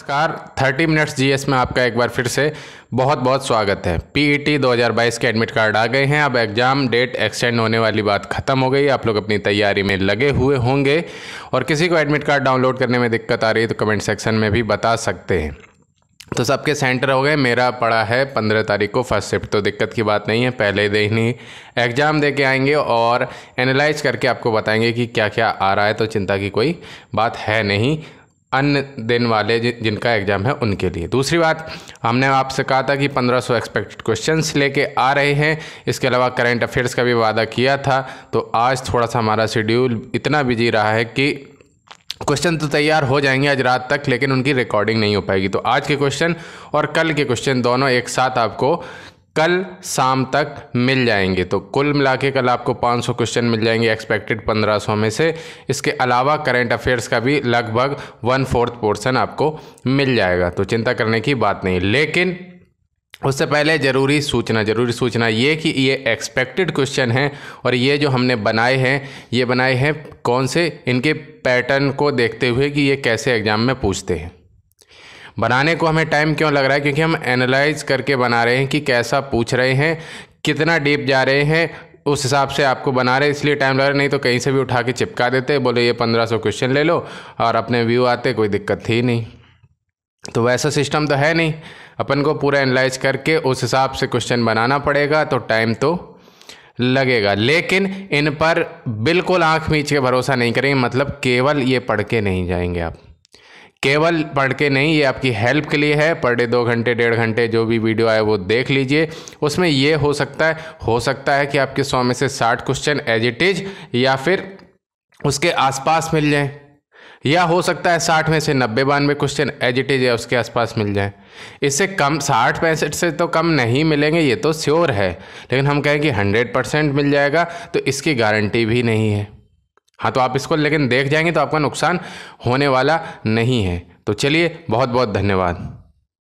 नमस्कार 30 minutes GS में आपका एक बार फिर से बहुत बहुत स्वागत है पीईटी e 2022 के एडमिट कार्ड आ गए हैं अब एग्ज़ाम डेट एक्सटेंड होने वाली बात ख़त्म हो गई आप लोग अपनी तैयारी में लगे हुए होंगे और किसी को एडमिट कार्ड डाउनलोड करने में दिक्कत आ रही है तो कमेंट सेक्शन में भी बता सकते हैं तो सबके सेंटर हो गए मेरा पड़ा है पंद्रह तारीख को फर्स्ट शिफ्ट तो दिक्कत की बात नहीं है पहले दे ही एग्ज़ाम दे के आएंगे और एनालाइज करके आपको बताएंगे कि क्या क्या आ रहा है तो चिंता की कोई बात है नहीं अन्य दिन वाले जिनका एग्ज़ाम है उनके लिए दूसरी बात हमने आपसे कहा था कि 1500 एक्सपेक्टेड क्वेश्चंस लेके आ रहे हैं इसके अलावा करंट अफेयर्स का भी वादा किया था तो आज थोड़ा सा हमारा शेड्यूल इतना बिजी रहा है कि क्वेश्चन तो तैयार हो जाएंगे आज रात तक लेकिन उनकी रिकॉर्डिंग नहीं हो पाएगी तो आज के क्वेश्चन और कल के क्वेश्चन दोनों एक साथ आपको कल शाम तक मिल जाएंगे तो कुल मिला के कल आपको 500 क्वेश्चन मिल जाएंगे एक्सपेक्टेड 1500 में से इसके अलावा करेंट अफेयर्स का भी लगभग वन फोर्थ पोर्सन आपको मिल जाएगा तो चिंता करने की बात नहीं लेकिन उससे पहले ज़रूरी सूचना ज़रूरी सूचना ये कि ये एक्सपेक्टेड क्वेश्चन हैं और ये जो हमने बनाए हैं ये बनाए हैं कौन से इनके पैटर्न को देखते हुए कि ये कैसे एग्ज़ाम में पूछते हैं बनाने को हमें टाइम क्यों लग रहा है क्योंकि हम एनालाइज करके बना रहे हैं कि कैसा पूछ रहे हैं कितना डीप जा रहे हैं उस हिसाब से आपको बना रहे इसलिए टाइम लग रहा है नहीं तो कहीं से भी उठा के चिपका देते बोले ये पंद्रह सौ क्वेश्चन ले लो और अपने व्यू आते कोई दिक्कत थी नहीं तो वैसा सिस्टम तो है नहीं अपन को पूरा एनालाइज करके उस हिसाब से क्वेश्चन बनाना पड़ेगा तो टाइम तो लगेगा लेकिन इन पर बिल्कुल आँख मीच के भरोसा नहीं करेंगे मतलब केवल ये पढ़ के नहीं जाएंगे आप केवल पढ़ के नहीं ये आपकी हेल्प के लिए है पर डे दो घंटे डेढ़ घंटे जो भी वीडियो आए वो देख लीजिए उसमें ये हो सकता है हो सकता है कि आपके सौ में से साठ क्वेश्चन एज इट इज या फिर उसके आसपास मिल जाए या हो सकता है साठ में से नब्बे बानवे क्वेश्चन एज इट इज या उसके आसपास मिल जाए इससे कम साठ पैंसठ से तो कम नहीं मिलेंगे ये तो श्योर है लेकिन हम कहें कि हंड्रेड परसेंट मिल जाएगा तो इसकी गारंटी भी नहीं है हाँ तो आप इसको लेकिन देख जाएंगे तो आपका नुकसान होने वाला नहीं है तो चलिए बहुत बहुत धन्यवाद